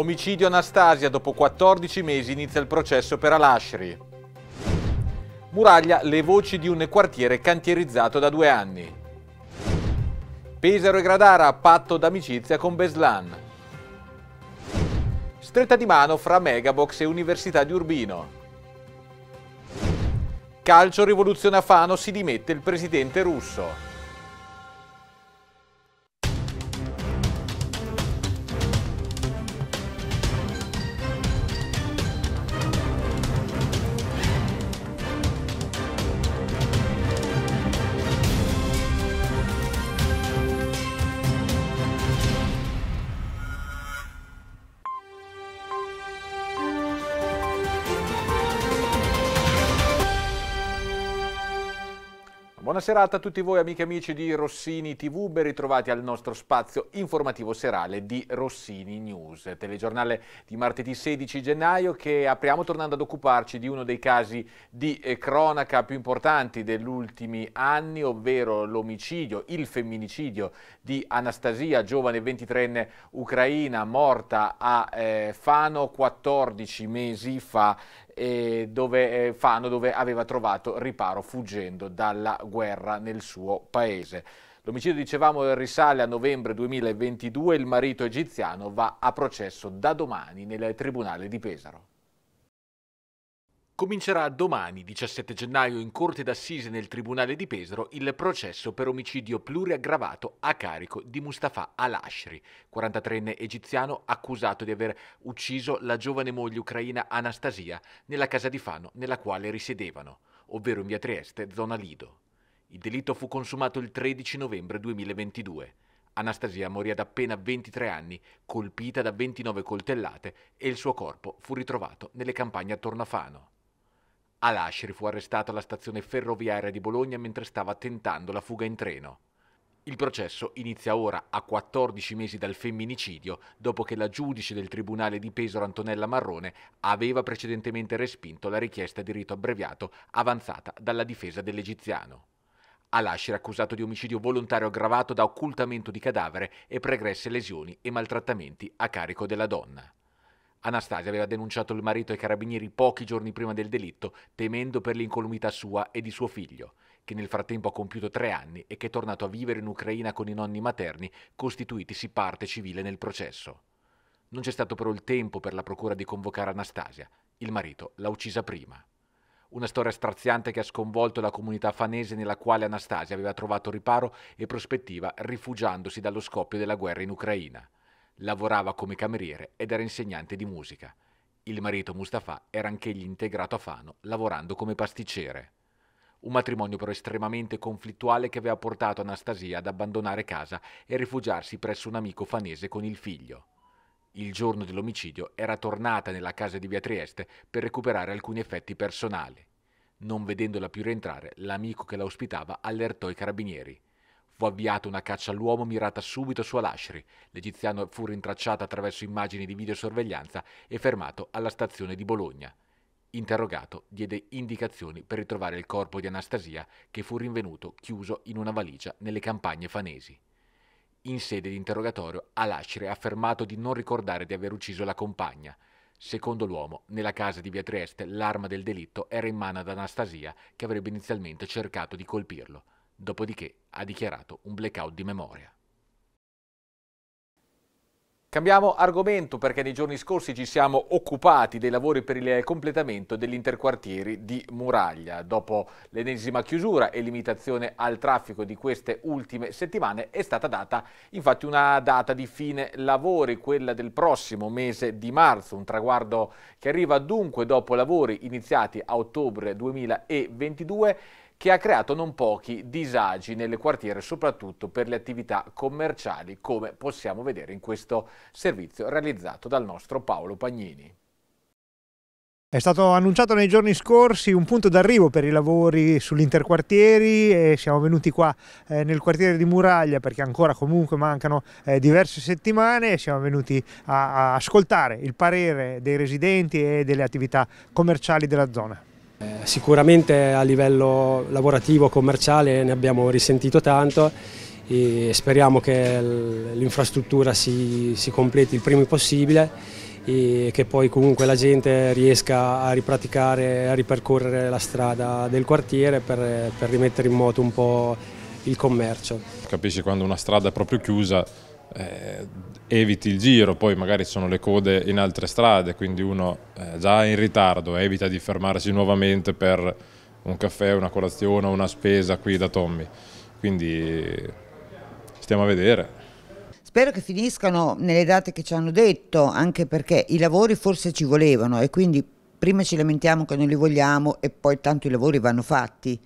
Omicidio Anastasia, dopo 14 mesi inizia il processo per Alashri. Muraglia, le voci di un quartiere cantierizzato da due anni. Pesaro e Gradara, patto d'amicizia con Beslan. Stretta di mano fra Megabox e Università di Urbino. Calcio rivoluzione a Fano si dimette il presidente russo. Buona serata a tutti voi amiche e amici di Rossini TV, ben ritrovati al nostro spazio informativo serale di Rossini News, telegiornale di martedì 16 gennaio che apriamo tornando ad occuparci di uno dei casi di eh, cronaca più importanti degli ultimi anni, ovvero l'omicidio, il femminicidio di Anastasia, giovane 23enne ucraina morta a eh, Fano 14 mesi fa eh, dove, eh, Fano dove aveva trovato riparo fuggendo dalla guerra nel suo paese. L'omicidio, dicevamo, risale a novembre 2022, il marito egiziano va a processo da domani nel Tribunale di Pesaro. Comincerà domani, 17 gennaio, in Corte d'Assise nel Tribunale di Pesaro il processo per omicidio pluriaggravato a carico di Mustafa Al-Ashri, 43enne egiziano accusato di aver ucciso la giovane moglie ucraina Anastasia nella casa di Fano nella quale risiedevano, ovvero in via Trieste, zona Lido. Il delitto fu consumato il 13 novembre 2022. Anastasia morì ad appena 23 anni, colpita da 29 coltellate, e il suo corpo fu ritrovato nelle campagne attorno a Fano. Al-Ashri fu arrestato alla stazione ferroviaria di Bologna mentre stava tentando la fuga in treno. Il processo inizia ora, a 14 mesi dal femminicidio, dopo che la giudice del Tribunale di Pesaro Antonella Marrone aveva precedentemente respinto la richiesta di rito abbreviato avanzata dalla difesa dell'egiziano. Al-Ashri è accusato di omicidio volontario aggravato da occultamento di cadavere e pregresse lesioni e maltrattamenti a carico della donna. Anastasia aveva denunciato il marito ai carabinieri pochi giorni prima del delitto, temendo per l'incolumità sua e di suo figlio, che nel frattempo ha compiuto tre anni e che è tornato a vivere in Ucraina con i nonni materni, costituitisi parte civile nel processo. Non c'è stato però il tempo per la procura di convocare Anastasia. Il marito l'ha uccisa prima. Una storia straziante che ha sconvolto la comunità fanese nella quale Anastasia aveva trovato riparo e prospettiva rifugiandosi dallo scoppio della guerra in Ucraina. Lavorava come cameriere ed era insegnante di musica. Il marito Mustafa era anch'egli integrato a Fano, lavorando come pasticcere. Un matrimonio però estremamente conflittuale che aveva portato Anastasia ad abbandonare casa e rifugiarsi presso un amico fanese con il figlio. Il giorno dell'omicidio era tornata nella casa di via Trieste per recuperare alcuni effetti personali. Non vedendola più rientrare, l'amico che la ospitava allertò i carabinieri. Fu avviata una caccia all'uomo mirata subito su Alashri. L'egiziano fu rintracciato attraverso immagini di videosorveglianza e fermato alla stazione di Bologna. Interrogato, diede indicazioni per ritrovare il corpo di Anastasia, che fu rinvenuto chiuso in una valigia nelle campagne fanesi. In sede di interrogatorio, Alashri ha affermato di non ricordare di aver ucciso la compagna. Secondo l'uomo, nella casa di via Trieste l'arma del delitto era in mano ad Anastasia, che avrebbe inizialmente cercato di colpirlo. Dopodiché ha dichiarato un blackout di memoria. Cambiamo argomento perché nei giorni scorsi ci siamo occupati dei lavori per il completamento dell'interquartieri di Muraglia. Dopo l'ennesima chiusura e limitazione al traffico di queste ultime settimane è stata data infatti una data di fine lavori, quella del prossimo mese di marzo, un traguardo che arriva dunque dopo lavori iniziati a ottobre 2022 che ha creato non pochi disagi nelle quartiere, soprattutto per le attività commerciali, come possiamo vedere in questo servizio realizzato dal nostro Paolo Pagnini. È stato annunciato nei giorni scorsi un punto d'arrivo per i lavori sull'interquartieri e siamo venuti qua eh, nel quartiere di Muraglia perché ancora comunque mancano eh, diverse settimane e siamo venuti a, a ascoltare il parere dei residenti e delle attività commerciali della zona. Eh, sicuramente a livello lavorativo, commerciale ne abbiamo risentito tanto e speriamo che l'infrastruttura si, si, completi il prima possibile e che poi comunque la gente riesca a ripraticare, a ripercorrere la strada del quartiere per, per rimettere in moto un po' il commercio. Capisci quando una strada è proprio chiusa eh, eviti il giro, poi magari ci sono le code in altre strade, quindi uno eh, già in ritardo evita di fermarsi nuovamente per un caffè, una colazione o una spesa qui da Tommy. Quindi stiamo a vedere. Spero che finiscano nelle date che ci hanno detto, anche perché i lavori forse ci volevano e quindi prima ci lamentiamo che non li vogliamo e poi tanto i lavori vanno fatti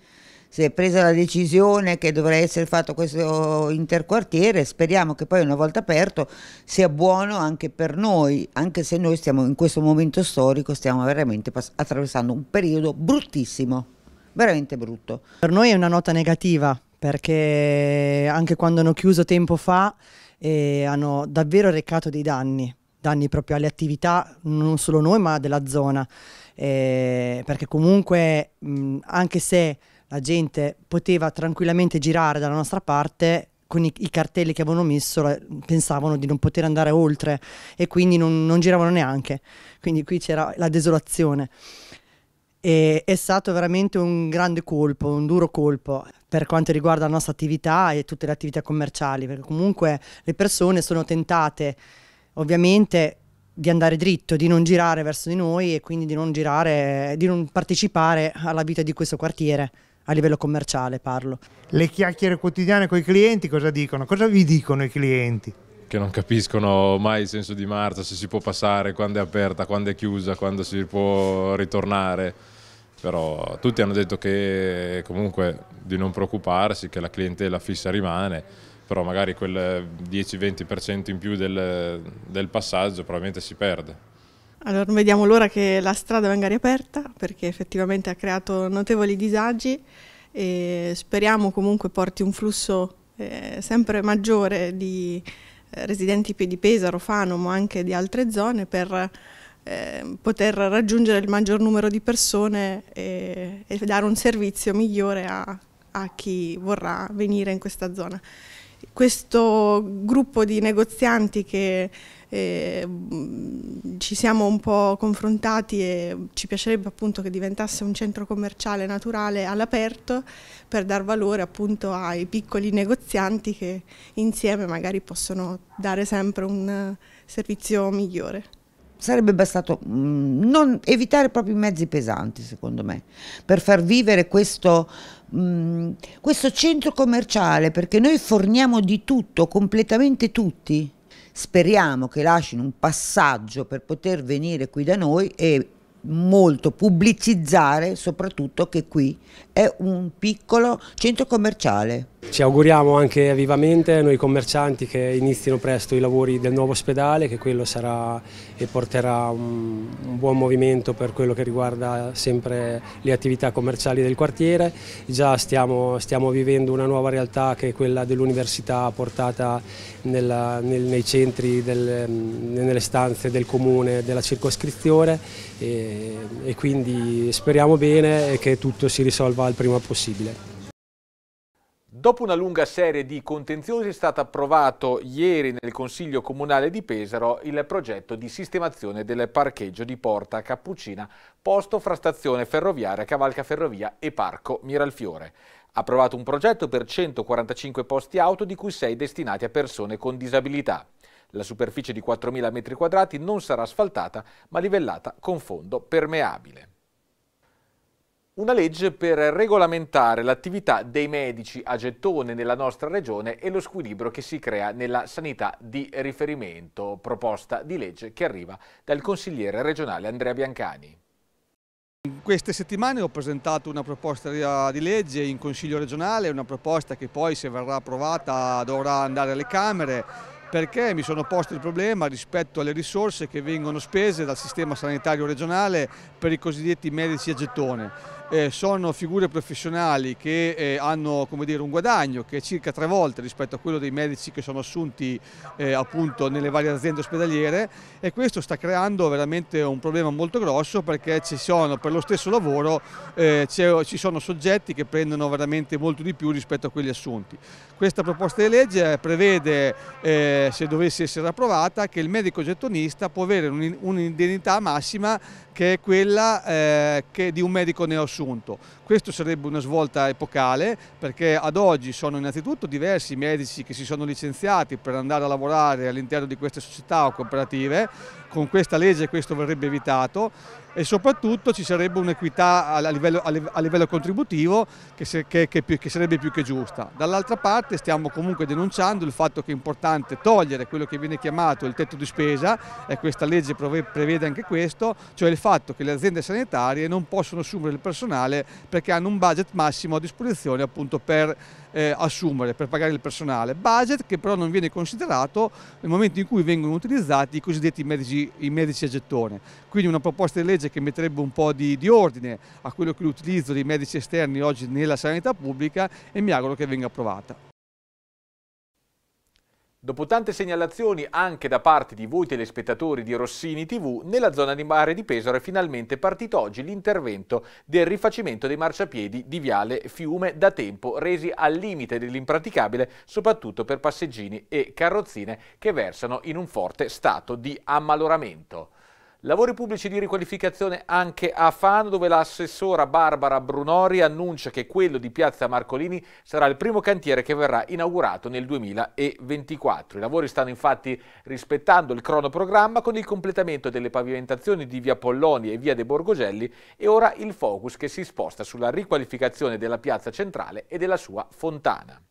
si è presa la decisione che dovrà essere fatto questo interquartiere, speriamo che poi una volta aperto sia buono anche per noi, anche se noi stiamo in questo momento storico, stiamo veramente attraversando un periodo bruttissimo, veramente brutto. Per noi è una nota negativa perché anche quando hanno chiuso tempo fa eh, hanno davvero recato dei danni, danni proprio alle attività non solo noi ma della zona, eh, perché comunque mh, anche se la gente poteva tranquillamente girare dalla nostra parte con i, i, cartelli che avevano messo pensavano di non poter andare oltre e quindi non, non giravano neanche. Quindi qui c'era la desolazione. E, è stato veramente un grande colpo, un duro colpo per quanto riguarda la nostra attività e tutte le attività commerciali, perché comunque le persone sono tentate ovviamente di andare dritto, di non girare verso di noi e quindi di non girare, di non partecipare alla vita di questo quartiere a livello commerciale parlo. Le chiacchiere quotidiane con i clienti cosa dicono? Cosa vi dicono i clienti? Che non capiscono mai il senso di marcia, se si può passare, quando è aperta, quando è chiusa, quando si può ritornare. Però tutti hanno detto che comunque di non preoccuparsi, che la clientela fissa rimane, però magari quel 10-20% in più del, del passaggio probabilmente si perde. Allora vediamo l'ora che la strada venga riaperta perché effettivamente ha creato notevoli disagi e speriamo comunque porti un flusso eh, sempre maggiore di eh, residenti di Pesaro, Fano ma anche di altre zone per eh, poter raggiungere il maggior numero di persone e, e dare un servizio migliore a, a chi vorrà venire in questa zona. Questo gruppo di negozianti che Mm, ci siamo un po' confrontati e ci piacerebbe appunto che diventasse un centro commerciale naturale all'aperto per dar valore appunto ai piccoli negozianti che insieme magari possono dare sempre un servizio migliore sarebbe bastato mh, mm, non evitare proprio i mezzi pesanti, secondo me, per far vivere questo, mh, mm, questo centro commerciale, perché noi forniamo di tutto, completamente tutti. Speriamo che lasciano un passaggio per poter venire qui da noi e molto pubblicizzare soprattutto che qui è un piccolo centro commerciale. Ci auguriamo anche vivamente noi commercianti che inizino presto i lavori del nuovo ospedale che quello sarà e porterà un, un buon movimento per quello che riguarda sempre le attività commerciali del quartiere. Già stiamo, stiamo vivendo una nuova realtà che è quella dell'università portata nella, nel, nei centri, del, mm, nelle stanze del comune, della circoscrizione e, e quindi speriamo bene che tutto si risolva il prima possibile. Dopo una lunga serie di contenziosi è stato approvato ieri nel Consiglio Comunale di Pesaro il progetto di sistemazione del parcheggio di Porta Cappuccina posto fra stazione ferroviaria Cavalcaferrovia e Parco Miralfiore. Approvato un progetto per 145 posti auto di cui 6 destinati a persone con disabilità. La superficie di 4.000 m2 non sarà asfaltata ma livellata con fondo permeabile. Una legge per regolamentare l'attività dei medici a gettone nella nostra regione e lo squilibrio che si crea nella sanità di riferimento, proposta di legge che arriva dal consigliere regionale Andrea Biancani. In queste settimane ho presentato una proposta di eh, legge in Consiglio regionale, una proposta che poi se verrà approvata dovrà andare alle Camere perché mi sono posto il problema rispetto alle risorse che vengono spese dal sistema sanitario regionale per i cosiddetti medici a gettone eh, sono figure professionali che eh, hanno dire, un guadagno che è circa tre volte rispetto a quello dei medici che sono assunti eh, appunto nelle varie aziende ospedaliere e questo sta creando veramente un problema molto grosso perché ci sono, per lo stesso lavoro eh, ci sono soggetti che prendono veramente molto di più rispetto a quelli assunti. Questa proposta di legge prevede, eh, se dovesse essere approvata, che il medico gettonista può avere un'indennità massima che è quella eh, che di un medico neoassunto. Questo sarebbe una svolta epocale perché ad oggi sono innanzitutto diversi i medici che si sono licenziati per andare a lavorare all'interno di queste società o cooperative, con questa legge questo verrebbe evitato e soprattutto ci sarebbe un'equità a, a livello, contributivo che, se, che, che, che, sarebbe più che giusta. Dall'altra parte stiamo comunque denunciando il fatto che è importante togliere quello che viene chiamato il tetto di spesa e questa legge prevede anche questo, cioè il fatto che le aziende sanitarie non possono assumere il personale perché perché hanno un budget massimo a disposizione appunto per eh, assumere, per pagare il personale. Budget che però non viene considerato nel momento in cui vengono utilizzati i cosiddetti medici, i medici a gettone. Quindi una proposta di legge che metterebbe un po' di, di ordine a quello che l'utilizzo dei medici esterni oggi nella sanità pubblica e mi auguro che venga approvata. Dopo tante segnalazioni anche da parte di voi telespettatori di Rossini TV, nella zona di mare di Pesaro è finalmente partito oggi l'intervento del rifacimento dei marciapiedi di Viale Fiume da tempo resi al limite dell'impraticabile soprattutto per passeggini e carrozzine che versano in un forte stato di ammaloramento. Lavori pubblici di riqualificazione anche a Fano, dove l'assessora Barbara Brunori annuncia che quello di Piazza Marcolini sarà il primo cantiere che verrà inaugurato nel 2024. I lavori stanno infatti rispettando il cronoprogramma con il completamento delle pavimentazioni di via Polloni e via De Borgogelli e ora il focus che si sposta sulla riqualificazione della piazza centrale e della sua fontana.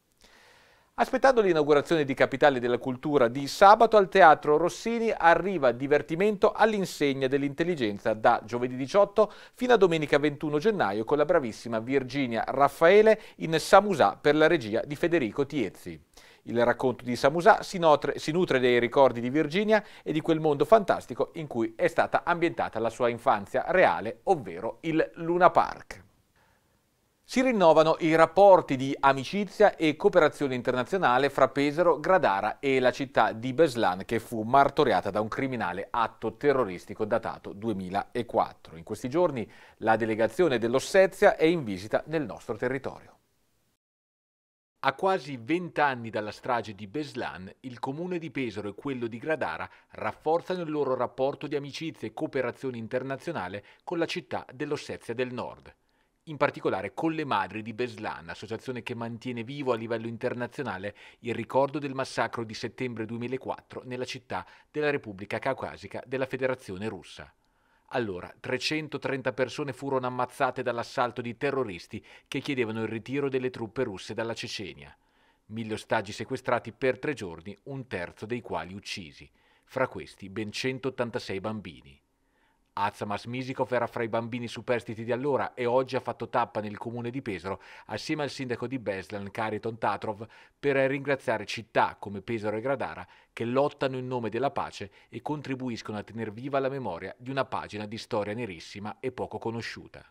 Aspettando l'inaugurazione di Capitale della Cultura di sabato al Teatro Rossini arriva divertimento all'insegna dell'intelligenza da giovedì 18 fino a domenica 21 gennaio con la bravissima Virginia Raffaele in Samusà per la regia di Federico Tiezzi. Il racconto di Samusà si, notre, si nutre dei ricordi di Virginia e di quel mondo fantastico in cui è stata ambientata la sua infanzia reale, ovvero il Luna Park. Si rinnovano i rapporti di amicizia e cooperazione internazionale fra Pesaro, Gradara e la città di Beslan che fu martoriata da un criminale atto terroristico datato 2004. In questi giorni la delegazione dell'Ossetia è in visita nel nostro territorio. A quasi vent'anni dalla strage di Beslan, il comune di Pesaro e quello di Gradara rafforzano il loro rapporto di amicizia e cooperazione internazionale con la città dell'Ossetia del Nord in particolare con le Madri di Beslan, associazione che mantiene vivo a livello internazionale il ricordo del massacro di settembre 2004 nella città della Repubblica Caucasica della Federazione Russa. Allora, 330 persone furono ammazzate dall'assalto di terroristi che chiedevano il ritiro delle truppe russe dalla Cecenia. Mille ostaggi sequestrati per tre giorni, un terzo dei quali uccisi, fra questi ben 186 bambini. Azamas Misikov era fra i bambini superstiti di allora e oggi ha fatto tappa nel comune di Pesaro assieme al sindaco di Beslan Cariton Tatrov per ringraziare città come Pesaro e Gradara che lottano in nome della pace e contribuiscono a tenere viva la memoria di una pagina di storia nerissima e poco conosciuta.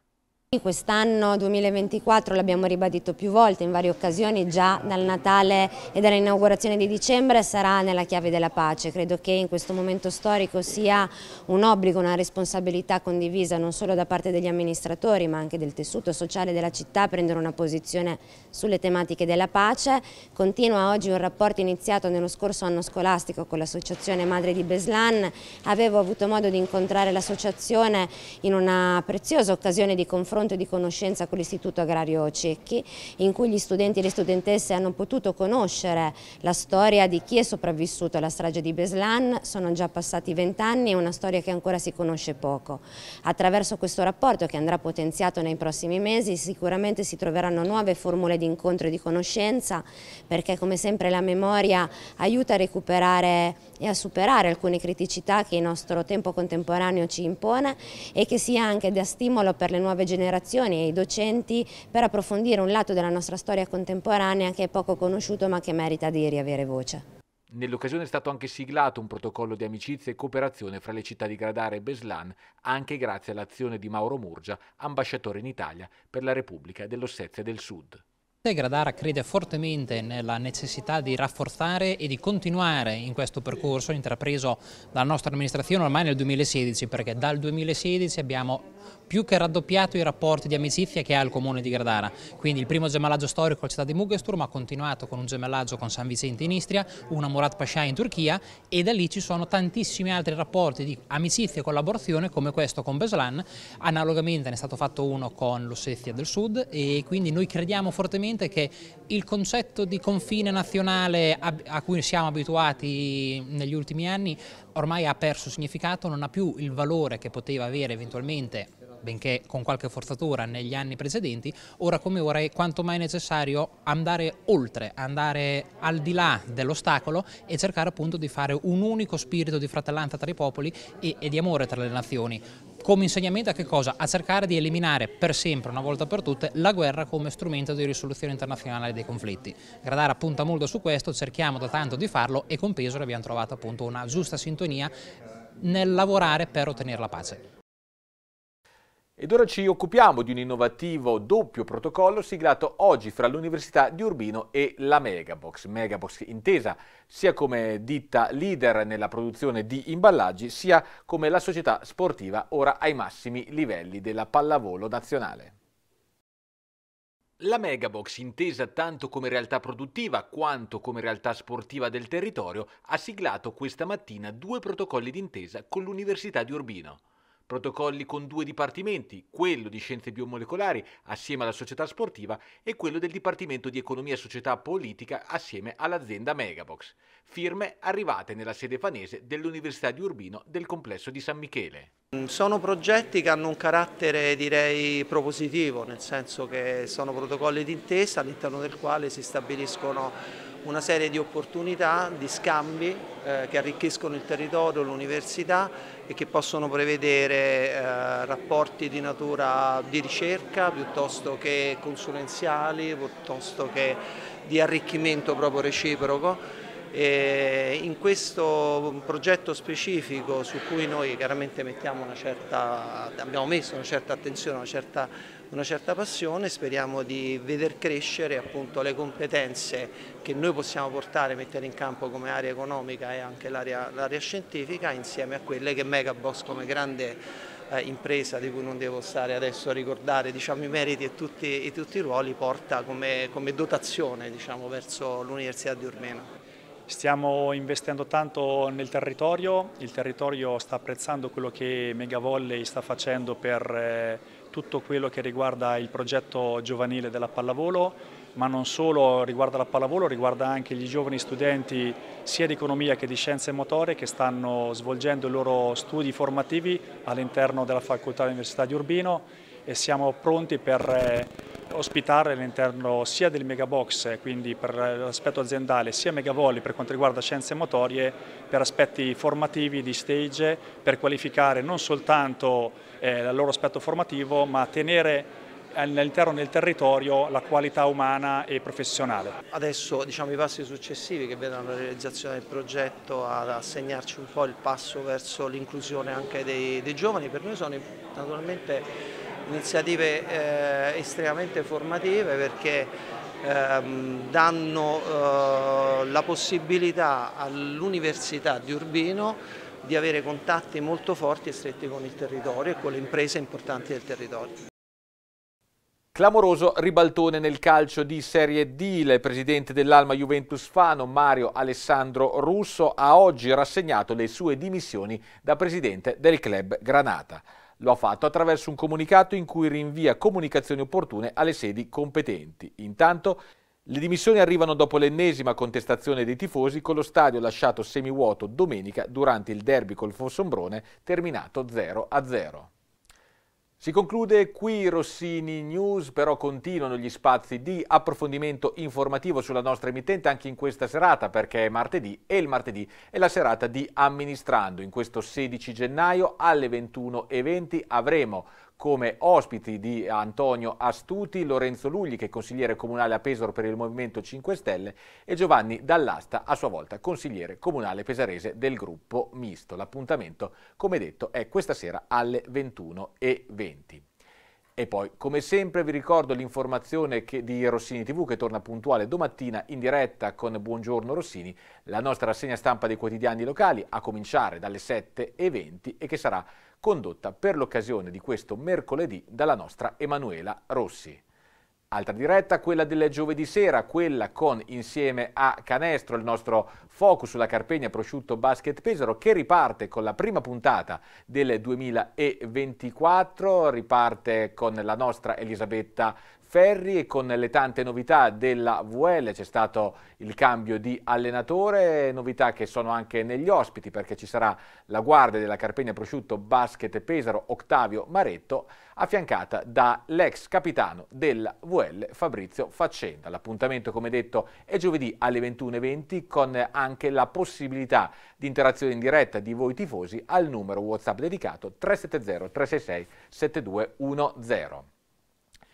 Quest'anno 2024 l'abbiamo ribadito più volte in varie occasioni, già dal Natale e dall'inaugurazione di dicembre sarà nella chiave della pace. Credo che in questo momento storico sia un obbligo, una responsabilità condivisa non solo da parte degli amministratori ma anche del tessuto sociale della città prendere una posizione sulle tematiche della pace. Continua oggi un rapporto iniziato nello scorso anno scolastico con l'associazione Madre di Beslan. Avevo avuto modo di incontrare l'associazione in una preziosa occasione di confronto confronto di conoscenza con l'Istituto Agrario Cecchi, in cui gli studenti e le studentesse hanno potuto conoscere la storia di chi è sopravvissuto alla strage di Beslan, sono già passati vent'anni, e una storia che ancora si conosce poco. Attraverso questo rapporto che andrà potenziato nei prossimi mesi sicuramente si troveranno nuove formule di incontro e di conoscenza perché come sempre la memoria aiuta a recuperare e a superare alcune criticità che il nostro tempo contemporaneo ci impone e che sia anche da stimolo per le nuove generazioni e i docenti per approfondire un lato della nostra storia contemporanea che è poco conosciuto ma che merita di riavere voce. Nell'occasione è stato anche siglato un protocollo di amicizia e cooperazione fra le città di Gradare e Beslan, anche grazie all'azione di Mauro Murgia, ambasciatore in Italia per la Repubblica dell'Ossetia del Sud. Gradara crede fortemente nella necessità di rafforzare e di continuare in questo percorso intrapreso dalla nostra amministrazione ormai nel 2016 perché dal 2016 abbiamo più che raddoppiato i rapporti di amicizia che ha il comune di Gradara. Quindi il primo gemellaggio storico alla città di Mugesturm ha continuato con un gemellaggio con San Vicente in Istria, una Murat Pasha in Turchia e da lì ci sono tantissimi altri rapporti di amicizia e collaborazione come questo con Beslan, analogamente ne è stato fatto uno con l'Ossetia del Sud e quindi noi crediamo fortemente che il concetto di confine nazionale a cui siamo abituati negli ultimi anni ormai ha perso significato, non ha più il valore che poteva avere eventualmente benché con qualche forzatura negli anni precedenti, ora come ora è quanto mai necessario andare oltre, andare al di là dell'ostacolo e cercare appunto di fare un unico spirito di fratellanza tra i popoli e, e di amore tra le nazioni come insegnamento a che cosa? A cercare di eliminare per sempre, una volta per tutte, la guerra come strumento di risoluzione internazionale dei conflitti. Gradara punta molto su questo, cerchiamo da tanto di farlo e con Pesaro abbiamo trovato appunto una giusta sintonia nel lavorare per ottenere la pace. Ed ora ci occupiamo di un innovativo doppio protocollo siglato oggi fra l'Università di Urbino e la Megabox. Megabox intesa sia come ditta leader nella produzione di imballaggi, sia come la società sportiva ora ai massimi livelli della pallavolo nazionale. La Megabox, intesa tanto come realtà produttiva quanto come realtà sportiva del territorio, ha siglato questa mattina due protocolli d'intesa con l'Università di Urbino protocolli con due dipartimenti, quello di scienze biomolecolari assieme alla società sportiva e quello del Dipartimento di Economia e Società Politica assieme all'azienda Megabox, firme arrivate nella sede fanese dell'Università di Urbino del complesso di San Michele. Mm, sono progetti che hanno un carattere direi propositivo, nel senso che sono protocolli d'intesa all'interno del quale si stabiliscono una serie di opportunità, di scambi eh, che arricchiscono il territorio, l'università e che possono prevedere eh, rapporti di natura di ricerca piuttosto che consulenziali, piuttosto che di arricchimento proprio reciproco. E in questo progetto specifico su cui noi chiaramente una certa, abbiamo messo una certa attenzione, una certa una certa passione, speriamo di veder crescere appunto le competenze che noi possiamo portare, mettere in campo come area economica e anche l'area scientifica insieme a quelle che Megaboss come grande eh, impresa di cui non devo stare adesso a ricordare diciamo, i meriti e tutti, e tutti, i ruoli porta come, come dotazione diciamo, verso l'Università di Urmena. Stiamo investendo tanto nel territorio, il territorio sta apprezzando quello che Megavolley sta facendo per eh, tutto quello che riguarda il progetto giovanile della pallavolo, ma non solo riguarda la pallavolo, riguarda anche gli giovani studenti sia di economia che di scienze motorie che stanno svolgendo i loro studi formativi all'interno della facoltà dell'Università di Urbino e siamo pronti per eh, ospitare all'interno sia del megabox, quindi per l'aspetto aziendale, sia megavolli per quanto riguarda scienze motorie, per aspetti formativi di stage, per qualificare non soltanto eh, il loro aspetto formativo, ma tenere all'interno del territorio la qualità umana e professionale. Adesso diciamo, i passi successivi che vedranno la realizzazione del progetto ad assegnarci un po' il passo verso l'inclusione anche dei, dei giovani, per noi sono naturalmente iniziative eh, estremamente formative perché ehm, danno eh, la possibilità all'Università di Urbino di avere contatti molto forti e stretti con il territorio e con le imprese importanti del territorio. Clamoroso ribaltone nel calcio di Serie D. Il presidente dell'Alma Juventus Fano, Mario Alessandro Russo, ha oggi rassegnato le sue dimissioni da presidente del club Granata. Lo ha fatto attraverso un comunicato in cui rinvia comunicazioni opportune alle sedi competenti. Intanto le dimissioni arrivano dopo l'ennesima contestazione dei tifosi con lo stadio lasciato semivuoto domenica durante il derby col Fossombrone terminato 0-0. Si conclude qui Rossini News, però continuano gli spazi di approfondimento informativo sulla nostra emittente anche in questa serata perché è martedì e il martedì è la serata di amministrando. In questo 16 gennaio alle 21.20 avremo come ospiti di Antonio Astuti, Lorenzo Lugli, che è consigliere comunale a Pesaro per il Movimento 5 Stelle, e Giovanni Dall'Asta, a sua volta consigliere comunale pesarese del gruppo misto. L'appuntamento, come detto, è questa sera alle 21.20. E poi, come sempre, vi ricordo l'informazione di Rossini TV che torna puntuale domattina in diretta con Buongiorno Rossini, la nostra rassegna stampa dei quotidiani locali, a cominciare dalle 7.20 e che sarà condotta per l'occasione di questo mercoledì dalla nostra Emanuela Rossi. Altra diretta, quella del giovedì sera, quella con insieme a Canestro il nostro focus sulla Carpegna Prosciutto Basket Pesaro che riparte con la prima puntata del 2024, riparte con la nostra Elisabetta Ferri e con le tante novità della VL c'è stato il cambio di allenatore, novità che sono anche negli ospiti perché ci sarà la guardia della Carpegna Prosciutto Basket Pesaro Octavio Maretto affiancata dall'ex capitano della VL Fabrizio Faccenda. L'appuntamento come detto è giovedì alle 21.20 con anche la possibilità di interazione in diretta di voi tifosi al numero WhatsApp dedicato 370 366 7210.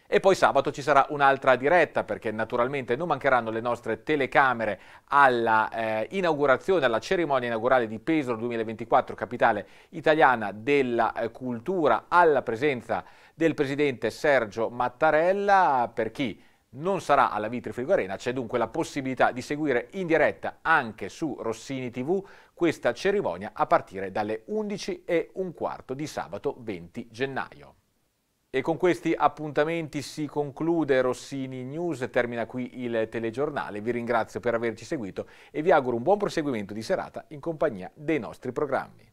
E poi sabato ci sarà un'altra diretta perché naturalmente non mancheranno le nostre telecamere alla eh, inaugurazione, alla cerimonia inaugurale di Pesaro 2024, capitale italiana della eh, cultura, alla presenza del presidente Sergio Mattarella. Per chi non sarà alla Vitri Frigo Arena, c'è dunque la possibilità di seguire in diretta anche su Rossini TV questa cerimonia a partire dalle 11.15 di sabato 20 gennaio. E con questi appuntamenti si conclude Rossini News, termina qui il telegiornale. Vi ringrazio per averci seguito e vi auguro un buon proseguimento di serata in compagnia dei nostri programmi.